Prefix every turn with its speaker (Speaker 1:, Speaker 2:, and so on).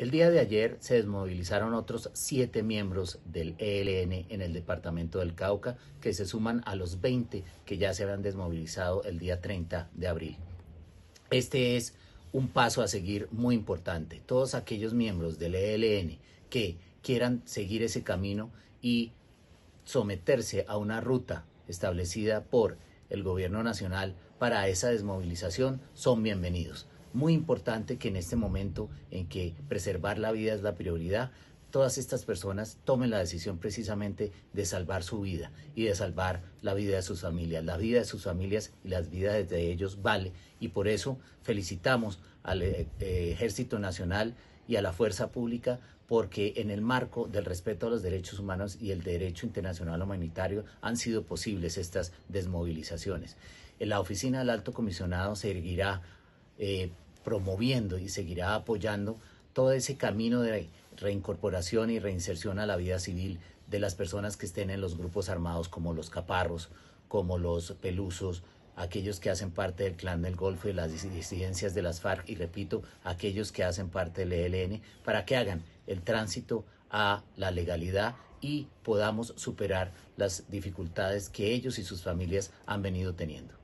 Speaker 1: El día de ayer se desmovilizaron otros siete miembros del ELN en el departamento del Cauca, que se suman a los 20 que ya se habían desmovilizado el día 30 de abril. Este es un paso a seguir muy importante. Todos aquellos miembros del ELN que quieran seguir ese camino y someterse a una ruta establecida por el gobierno nacional para esa desmovilización son bienvenidos muy importante que en este momento en que preservar la vida es la prioridad, todas estas personas tomen la decisión precisamente de salvar su vida y de salvar la vida de sus familias. La vida de sus familias y las vidas de ellos vale. Y por eso felicitamos al eh, Ejército Nacional y a la Fuerza Pública porque en el marco del respeto a los derechos humanos y el derecho internacional humanitario han sido posibles estas desmovilizaciones. En la oficina del alto comisionado se eh, promoviendo y seguirá apoyando todo ese camino de reincorporación y reinserción a la vida civil de las personas que estén en los grupos armados como los caparros, como los pelusos, aquellos que hacen parte del Clan del Golfo y las disidencias de las FARC y repito, aquellos que hacen parte del ELN, para que hagan el tránsito a la legalidad y podamos superar las dificultades que ellos y sus familias han venido teniendo.